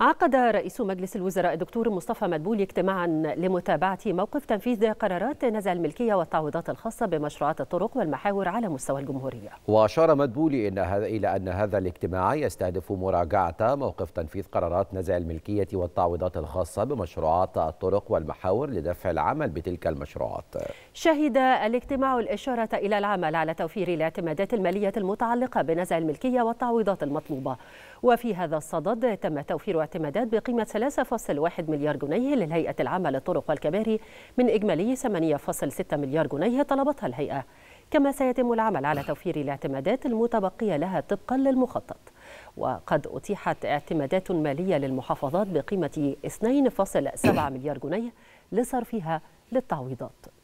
عقد رئيس مجلس الوزراء الدكتور مصطفى مدبولي اجتماعا لمتابعة موقف تنفيذ قرارات نزع الملكية والتعويضات الخاصة بمشروعات الطرق والمحاور على مستوى الجمهورية وأشار مدبولي إن هذا إلى أن هذا الاجتماع يستهدف مراجعة موقف تنفيذ قرارات نزع الملكية والتعويضات الخاصة بمشروعات الطرق والمحاور لدفع العمل بتلك المشروعات شهد الاجتماع الإشارة إلى العمل على توفير الاعتمادات المالية المتعلقة بنزع الملكية والتعويضات المطلوبة وفي هذا الصدد تم توفير اعتمادات بقيمة 3.1 مليار جنيه للهيئة العامة للطرق والكباري من إجمالي 8.6 مليار جنيه طلبتها الهيئة كما سيتم العمل على توفير الاعتمادات المتبقية لها طبقا للمخطط وقد أتيحت اعتمادات مالية للمحافظات بقيمة 2.7 مليار جنيه لصرفها للتعويضات